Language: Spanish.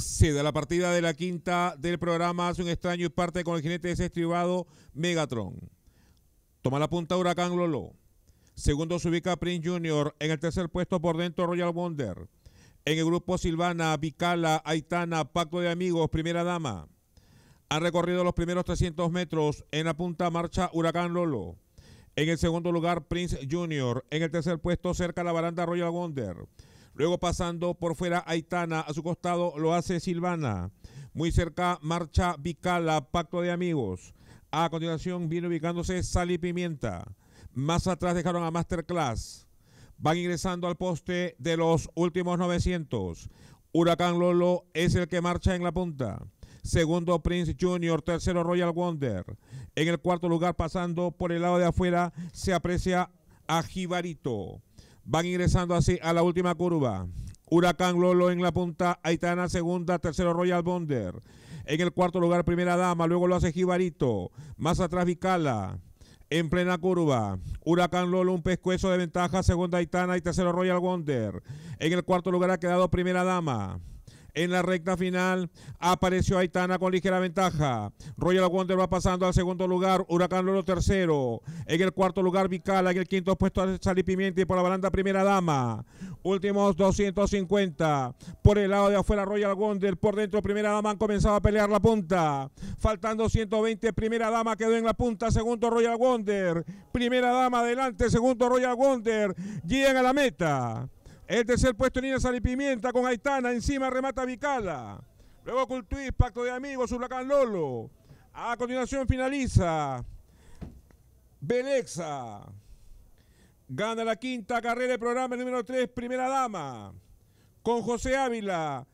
se da la partida de la quinta del programa Hace un extraño y parte con el jinete desestribado Megatron. Toma la punta Huracán Lolo. Segundo se ubica Prince Jr. En el tercer puesto por dentro Royal Wonder. En el grupo Silvana, Vicala, Aitana, Pacto de Amigos, Primera Dama. Han recorrido los primeros 300 metros. En la punta marcha Huracán Lolo. En el segundo lugar Prince Jr. En el tercer puesto cerca la baranda Royal Wonder. Luego pasando por fuera Aitana, a su costado lo hace Silvana. Muy cerca marcha Vicala, Pacto de Amigos. A continuación viene ubicándose Sal y Pimienta. Más atrás dejaron a Masterclass. Van ingresando al poste de los últimos 900. Huracán Lolo es el que marcha en la punta. Segundo Prince Jr., tercero Royal Wonder. En el cuarto lugar, pasando por el lado de afuera, se aprecia a Jibarito. Van ingresando así a la última curva. Huracán Lolo en la punta, Aitana segunda, tercero Royal Bonder. En el cuarto lugar, Primera Dama, luego lo hace Jibarito. Más atrás, Vicala. En plena curva, Huracán Lolo, un pescuezo de ventaja, segunda Aitana y tercero Royal Bonder. En el cuarto lugar ha quedado Primera Dama. En la recta final apareció Aitana con ligera ventaja. Royal Wonder va pasando al segundo lugar. Huracán Lolo tercero. En el cuarto lugar Vicala. En el quinto puesto Salipimiento y por la balanda Primera Dama. Últimos 250. Por el lado de afuera Royal Wonder. Por dentro Primera Dama han comenzado a pelear la punta. Faltando 120. Primera Dama quedó en la punta. Segundo Royal Wonder. Primera Dama adelante. Segundo Royal Wonder. Llegan a la meta. El tercer puesto, en Sal y Pimienta con Aitana. Encima remata Vicala. Luego Cultuís, Pacto de Amigos, Huracán Lolo. A continuación finaliza Belexa. Gana la quinta carrera del programa, número 3, Primera Dama. Con José Ávila